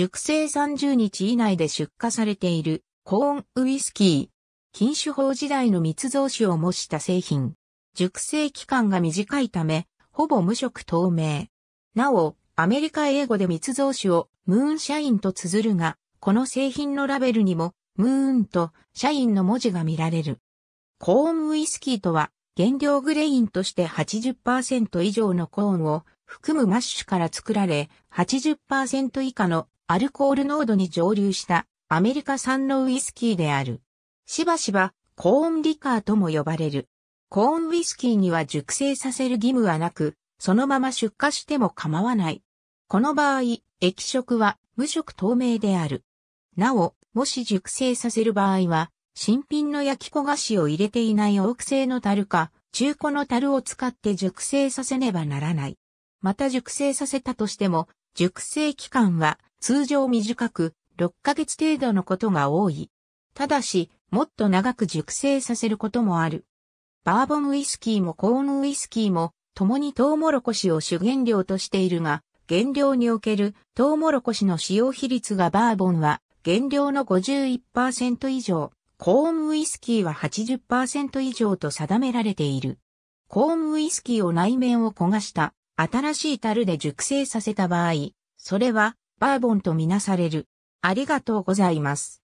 熟成30日以内で出荷されているコーンウイスキー。禁酒法時代の密造酒を模した製品。熟成期間が短いため、ほぼ無色透明。なお、アメリカ英語で密造酒をムーン社員と綴るが、この製品のラベルにも、ムーンと社員の文字が見られる。コーンウイスキーとは、原料グレインとして80%以上のコーンを含むマッシュから作られ、80%以下のアルコール濃度に蒸留したアメリカ産のウイスキーである。しばしばコーンリカーとも呼ばれる。コーンウイスキーには熟成させる義務はなく、そのまま出荷しても構わない。この場合、液色は無色透明である。なお、もし熟成させる場合は、新品の焼き焦がしを入れていないオーク製の樽か、中古の樽を使って熟成させねばならない。また熟成させたとしても、熟成期間は通常短く6ヶ月程度のことが多い。ただし、もっと長く熟成させることもある。バーボンウイスキーもコーンウイスキーも、共にトウモロコシを主原料としているが、原料におけるトウモロコシの使用比率がバーボンは原料の51%以上、コーンウイスキーは80%以上と定められている。コーンウイスキーを内面を焦がした新しい樽で熟成させた場合、それはバーボンとみなされる。ありがとうございます。